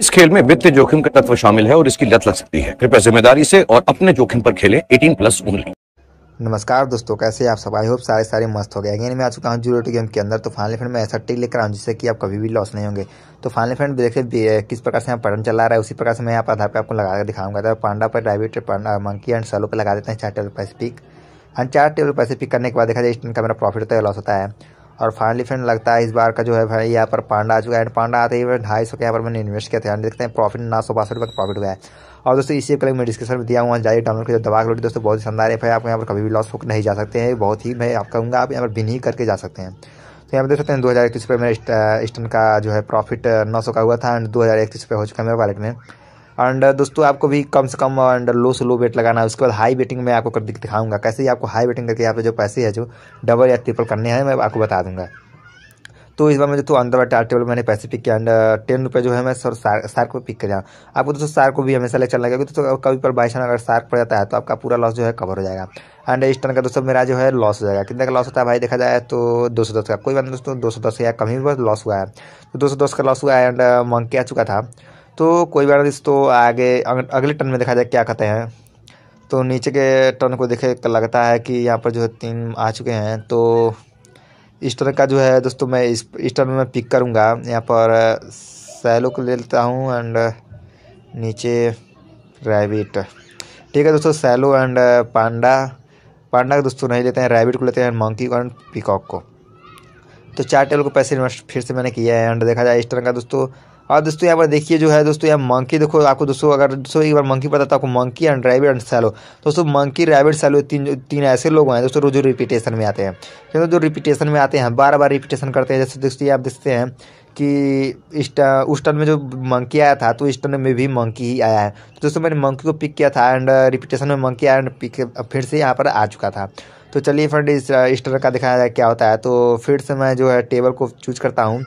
इस खेल में वित्तीय जोखिम का तत्व शामिल है और इसकी लत लग सकती है कृपया जिम्मेदारी से और अपने जोखिम पर खेले 18 प्लस ओनली नमस्कार दोस्तों कैसे आप सब आई होप सारे सारे मस्त हो गए अगेन मैं आ चुका हूँ टू गेम के अंदर तो फाइनल फ्रेंड मैं ऐसा टिक लेकर आऊँ जिससे कि आप कभी भी लॉस नहीं होंगे तो फाइनल फ्रेंड देखिए किस प्रकार से यहाँ पढ़न चला रहा है उसी प्रकार से मैं आप आधार पर आपको लगा दिखाऊंगा तो पांडा पर डायबिट मंकी एंड सलो पर लगा देते हैं चार टेबल पैसे पिक एंड चार टेबल पैसे पिक करने के बाद देखा जाए इस का मेरा प्रॉफिट तो होता है लॉस होता है और फाइनली फ्रेंड लगता है इस बार का जो है भाई यहाँ पर पांडा आ चुका है एंड पांडा आते ही ढाई सौ के यहाँ पर मैंने इन्वेस्ट किया था यानी देखते हैं प्रॉफिट ना सौ बासठ रुपये प्रॉफिट हुआ है और दोस्तों इसी कल मैं डिस्क्रिप्शन में दिया हुआ जाइए डाउनलोड कर दबा लोटी दोस्तों बहुत ही शानदार है आप यहाँ पर कभी भी लॉस होकर नहीं जा सकते हैं बहुत ही मैं आप कहूँगा आप यहाँ पर बिन ही करके जा सकते हैं तो यहाँ पर देख सकते हैं दो हज़ार इक्कीस रुपये मेरे स्टन का जो है प्रॉफिट नौ सौ का हुआ था एंड दो हज़ार इक्कीस रुपये हो चुका है मेरे वालेट में एंड uh, दोस्तों आपको भी कम से कम एंड uh, लो से लो बेट लगाना है उसके बाद हाई बेटिंग मैं आपको कर दिखाऊंगा कैसे ही आपको हाई बेटिंग करके यहाँ पे जो पैसे है जो डबल या ट्रिपल करने हैं मैं आपको बता दूंगा तो इस बार जो तो अंदर टार टेबल मैंने पैसे पिक किया एंड टेन रुपये जो है मैं सर सार्क पर पिक किया आपको दोस्तों सार्क को भी हमेशा ले चलना क्योंकि दोस्तों कभी पर बाई चांस अगर सार्क पड़ जाता है तो आपका पूरा लॉस जो है कवर हो जाएगा एंड uh, इस टर्न का दोस्तों मेरा जो है लॉस हो जाएगा कितने का लॉस होता है भाई देखा जाए तो दो सौ दस का कोई बात नहीं दोस्तों दो सौ दस या कम ही बस लॉस हुआ है तो दो सौ दस का लॉस हुआ है एंड मंकी आ चुका था तो कोई बार दोस्तों आगे अगले टर्न में देखा जाए क्या कहते हैं तो नीचे के टर्न को देखे लगता है कि यहाँ पर जो है तीन आ चुके हैं तो इस टर्न का जो है दोस्तों मैं इस इस टर्न में पिक करूँगा यहाँ पर सैलो को ले लेता हूँ एंड नीचे रैबिट ठीक है दोस्तों सैलो एंड पांडा पांडा को दोस्तों नहीं लेते हैं रैबिट को लेते हैं मंकी को एंड पिकॉक को तो चार टेबल को पैसे इन्वेस्ट फिर से मैंने किया है एंड देखा जाए इस टर्न का दोस्तों और हाँ दोस्तों यहाँ पर देखिए जो है दोस्तों यहाँ मंकी देखो आपको दोस्तों अगर दोस्तों एक बार मंकी पता था तो आपको मंकी एंड रैबिट एंड सैलो दोस्तों मंकी रैबिट सैलो तीन तीन ऐसे लोग हैं दोस्तों जो रिपीटेशन में आते हैं क्योंकि जो रिपीटेशन में आते हैं बार बार रिपीटेशन करते हैं जैसे दोस्तों आप देखते हैं कि इस उस टर्न में जो मंकी आया था तो इस टर्न में भी मंकी ही आया है तो दोस्तों मैंने मंकी को पिक किया था एंड रिपीटेशन में मंकी आया एंड पिक फिर से यहाँ पर आ चुका था तो चलिए फ्रेंड इस इस टर्न का दिखाया जाए क्या होता है तो फिर से मैं जो है टेबल को चूज करता हूँ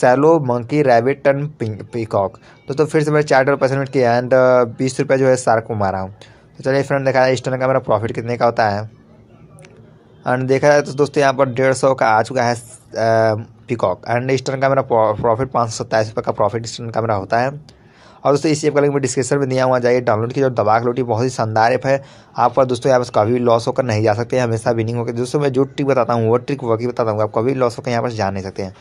सैलो मंकी रैबिट एंड पीकॉक दोस्तों तो फिर से मैंने चार डॉलर पैसा किया एंड बीस रुपये जो है सार्क को मारा हूँ तो चलिए फ्रेंड देखा जाए इस का मेरा प्रॉफिट कितने का होता है एंड देखा जाए तो दोस्तों यहाँ पर डेढ़ सौ का आ चुका है uh, पिकॉक एंड इस का मेरा प्रॉफिट पाँच सौ सत्ताईस रुपये का प्रॉफिट इस का मेरा होता है और दोस्तों इसी का लिंक मैं डिस्क्रिप्शन में दिया हुआ जाइए डाउनलोड की जो दबाक लोटी बहुत ही शानदार ऐप है आप पर दोस्तों यहाँ पर कभी लॉस होकर नहीं जा सकते हमेशा विनिंग होकर दोस्तों मैं जो ट्रिक बताता हूँ वो ट्रिक वकी बताता हूँ आप कभी लॉस होकर यहाँ पर जा नहीं सकते हैं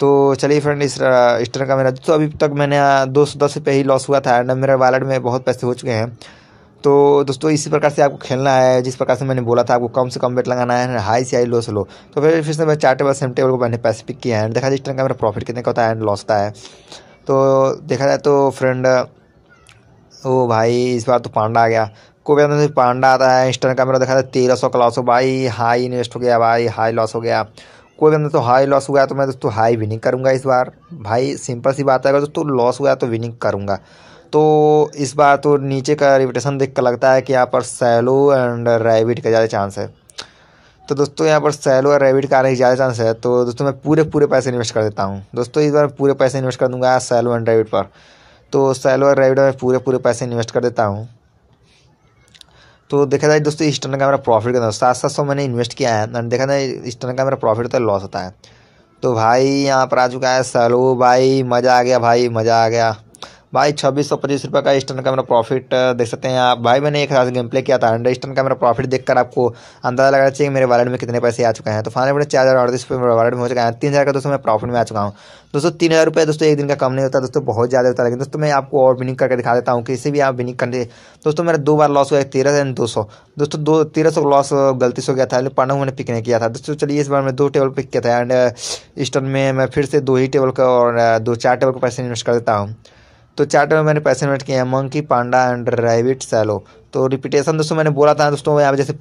तो चलिए फ्रेंड इस स्टर्न का मेरा तो अभी तक मैंने दो सौ दस रुपये ही लॉस हुआ था एंड मेरे वॉलेट में बहुत पैसे हो चुके हैं तो दोस्तों इसी प्रकार से आपको खेलना है जिस प्रकार से मैंने बोला था आपको कम से कम बेट लगाना है हाई से हाई लो से लो तो फिर फिर से मैं चार टेबल सेम टेबल को मैंने पैसे पिक किया है देखा जाए इस का मेरा प्रॉफिट कितने का होता है एंड लॉस होता है तो देखा जाए तो फ्रेंड ओ भाई इस बार तो पांडा आ गया कोई बात नहीं पांडा आता है इंस्टन का मेरा देखा जाए तेरह सौ का लॉस हो भाई हाई इन्वेस्ट हो गया भाई हाई लॉस हो गया कोई बंदा तो हाई लॉस हुआ है तो मैं दोस्तों हाई विनिंग करूँगा इस बार भाई सिंपल सी बात है अगर दोस्तों लॉस हुआ है तो विनिंग करूँगा तो इस बार तो नीचे का रिविटेशन देख कर लगता है कि यहाँ पर सैलो एंड रेबिट का ज़्यादा चांस है तो दोस्तों यहाँ पर सैलो और रेबिट का आने की ज़्यादा चांस है तो दोस्तों मैं पूरे पूरे पैसे इन्वेस्ट कर देता हूँ दोस्तों इस बार पूरे पैसे इन्वेस्ट कर दूँगा सैलो एंड रेबिट पर तो सैलो और रेबिट में पूरे पूरे पैसे इन्वेस्ट कर देता हूँ तो देखा जाए दोस्तों इस का मेरा प्रॉफिट कितना सात सात सौ मैंने इन्वेस्ट किया है एंड देखा जाए इस का मेरा प्रॉफिट होता है लॉस होता है तो भाई यहाँ पर आ चुका है सलो भाई मज़ा आ गया भाई मज़ा आ गया भाई छब्बीस सौ पच्चीस रुपये का ईस्टर्न का मेरा प्रॉफिट देख सकते हैं आप भाई मैंने एक हज़ार गेम प्ले किया था हंड्रेड ईस्टर्न का मेरा प्रॉफिट देखकर आपको अंदाजा लगा चाहिए मेरे वालेट में कितने पैसे आ चुके हैं तो फाइनल बड़े चार हज़ार अड़तीस रुपये मेरे वालेट में हो चुका है तीन हज़ार का दोस्तों मैं प्रॉफिट में आ चुका हूँ दोस्तों तीन हज़ार रुपये दोस्तों एक दिन का कम नहीं होता दोस्तों बहुत ज़्यादा होता है लेकिन दोस्तों मैं आपको और विनिंग करके दिखा देता हूँ किसी भी आप विनिंग करने दोस्तों मेरा दो बार लॉस हुआ है तेरह एंड दो सौ दोस्तों दो तेरह सौ लॉस गलती से हो गया था पढ़ना मैंने पिक नहीं किया था दोस्तों चलिए इस बार मैं दो टेबल पिक किया था एंड ईस्टर्न में मैं फिर से दो ही टेबल का और दो चार टेबल का पैसे इन्वेस्ट कर देता हूँ तो चार्ट में मैंने पैसे इन्वेस्ट किए हैं मंकी पांडा एंड रेविट सैलो तो रिपीटेशन दोस्तों मैंने बोला था दोस्तों यहाँ पर जैसे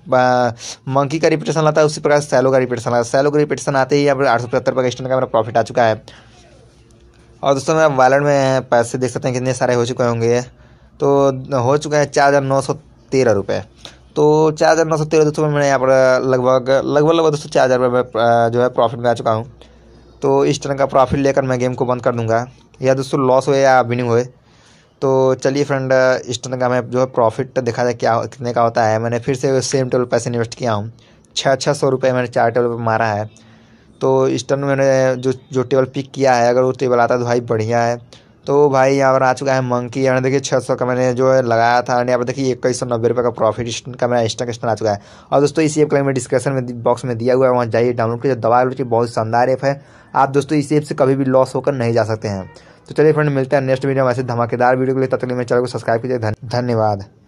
मंकी का रिपीटेशन आता है उसी प्रकार सैलो का रिपीटेशन आता है सैलो का रिपीटेशन आते ही यहाँ पर आठ सौ पचहत्तर रुपये का मेरा प्रॉफिट आ चुका है और दोस्तों मैं वॉलेट में पैसे देख सकते हैं कितने सारे हो चुके होंगे तो हो चुके हैं चार हज़ार नौ सौ तेरह रुपये तो चार हज़ार नौ सौ तेरह दोस्तों मैंने यहाँ पर लगभग लगभग लगभग दोस्तों चार हज़ार रुपये जो है प्रॉफिट में आ चुका हूँ तो इस टर्न का प्रॉफिट लेकर मैं गेम को बंद कर दूंगा या दोस्तों लॉस हो या विनिंग हो तो चलिए फ्रेंड इस टर्न का मैं जो है प्रॉफिट देखा जाए क्या कितने का होता है मैंने फिर से सेम टेबल पैसे इन्वेस्ट किया हूँ छः छः सौ रुपये मैंने चार टेबल पर मारा है तो इस टर्न मैंने जो जो टेबल पिक किया है अगर वो टेबल आता है तो भाई बढ़िया है तो भाई यहाँ पर आ चुका है मंकी यहाँ देखिए छः सौ का मैंने जो लगाया था यहाँ पर देखिए इक्कीस सौ नब्बे रुपये का प्रॉफिट का मेरा स्टॉक क्वेश्चन आ चुका है और दोस्तों इसी ऐप का मैं डिस्क्रिप्शन में बॉक्स में दिया हुआ है वहाँ जाइए डाउनलोड कीजिए दवा कीजिए बहुत शानदार ऐप है आप दोस्तों इस ऐप से कभी भी लॉस होकर नहीं जा सकते हैं तो चलिए फ्रेंड मिलते हैं नेक्स्ट वीडियो में ऐसे धमाकेदार वीडियो के लिए तत्काल मेरे चैनल को सब्सक्राइब कीजिए धन्यवाद